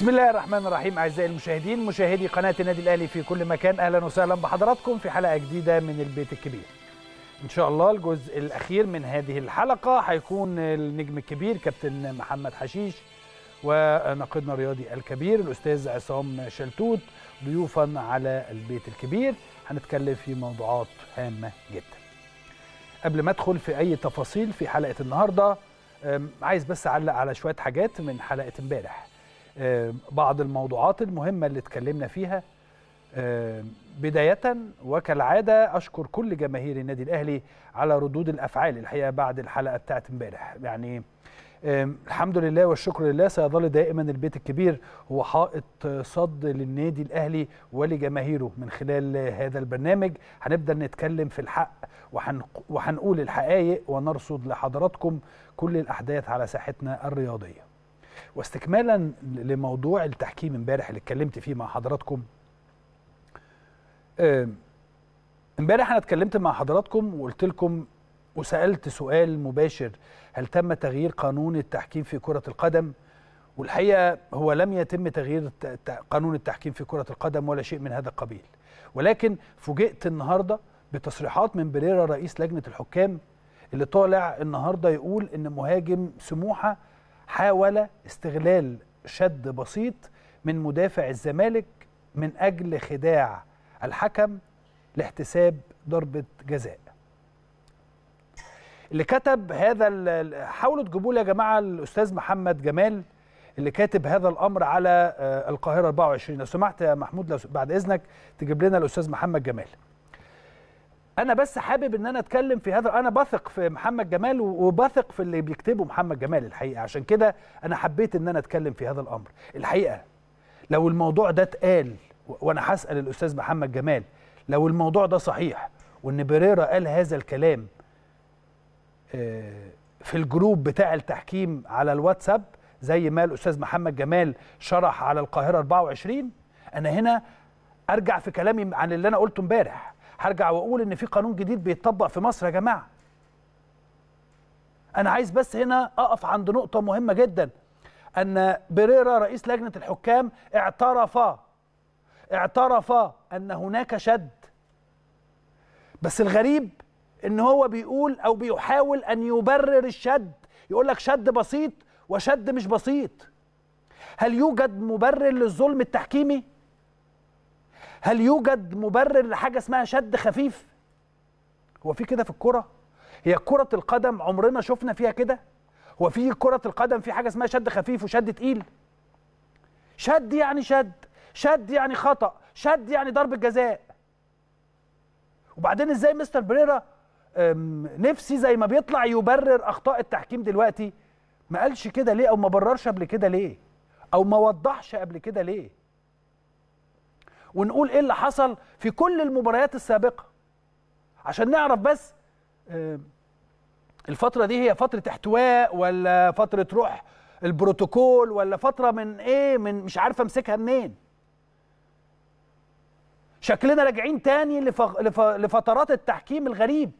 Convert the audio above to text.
بسم الله الرحمن الرحيم اعزائي المشاهدين مشاهدي قناه النادي الاهلي في كل مكان اهلا وسهلا بحضراتكم في حلقه جديده من البيت الكبير ان شاء الله الجزء الاخير من هذه الحلقه هيكون النجم الكبير كابتن محمد حشيش وناقدنا الرياضي الكبير الاستاذ عصام شلتوت ضيوفا على البيت الكبير هنتكلم في موضوعات هامه جدا قبل ما ادخل في اي تفاصيل في حلقه النهارده عايز بس اعلق على شويه حاجات من حلقه امبارح آه، بعض الموضوعات المهمة اللي اتكلمنا فيها آه، بداية وكالعادة أشكر كل جماهير النادي الأهلي على ردود الأفعال الحقيقة بعد الحلقة بتاعت امبارح يعني الحمد لله والشكر لله سيظل دائما البيت الكبير هو حائط صد للنادي الاهلي ولجماهيره من خلال هذا البرنامج هنبدا نتكلم في الحق وهنقول الحقائق ونرصد لحضراتكم كل الاحداث على ساحتنا الرياضيه واستكمالا لموضوع التحكيم امبارح اللي اتكلمت فيه مع حضراتكم آه، امبارح انا اتكلمت مع حضراتكم وقلت لكم وسالت سؤال مباشر هل تم تغيير قانون التحكيم في كره القدم والحقيقه هو لم يتم تغيير قانون التحكيم في كره القدم ولا شيء من هذا القبيل ولكن فوجئت النهارده بتصريحات من بريرا رئيس لجنه الحكام اللي طالع النهارده يقول ان مهاجم سموحه حاول استغلال شد بسيط من مدافع الزمالك من أجل خداع الحكم لاحتساب ضربة جزاء اللي كتب هذا حاولوا تجيبوا لي يا جماعة الأستاذ محمد جمال اللي كاتب هذا الأمر على آه، القاهرة 24 لو سمحت يا محمود لو بعد إذنك تجيب لنا الأستاذ محمد جمال انا بس حابب ان انا اتكلم في هذا انا بثق في محمد جمال وبثق في اللي بيكتبه محمد جمال الحقيقه عشان كده انا حبيت ان انا اتكلم في هذا الامر الحقيقه لو الموضوع ده اتقال وانا هسال الاستاذ محمد جمال لو الموضوع ده صحيح وان بريرا قال هذا الكلام آه، في الجروب بتاع التحكيم على الواتساب زي ما الاستاذ محمد جمال شرح على القاهره 24 انا هنا ارجع في كلامي عن اللي انا قلته امبارح هرجع واقول ان في قانون جديد بيتطبق في مصر يا جماعه انا عايز بس هنا اقف عند نقطه مهمه جدا ان بريرا رئيس لجنه الحكام اعترف اعترف ان هناك شد بس الغريب ان هو بيقول او بيحاول ان يبرر الشد يقول لك شد بسيط وشد مش بسيط هل يوجد مبرر للظلم التحكيمي هل يوجد مبرر لحاجه اسمها شد خفيف هو في كده في الكره هي كره القدم عمرنا شفنا فيها كده هو في كره القدم في حاجه اسمها شد خفيف وشد تقيل شد يعني شد شد يعني خطا شد يعني ضرب جزاء وبعدين ازاي مستر بريرا نفسي زي ما بيطلع يبرر اخطاء التحكيم دلوقتي ما قالش كده ليه او ما بررش قبل كده ليه او ما وضحش قبل كده ليه ونقول ايه اللي حصل في كل المباريات السابقه عشان نعرف بس آه، الفتره دي هي فتره احتواء ولا فتره روح البروتوكول ولا فتره من ايه من مش عارفه امسكها منين شكلنا راجعين تاني لفترات التحكيم الغريب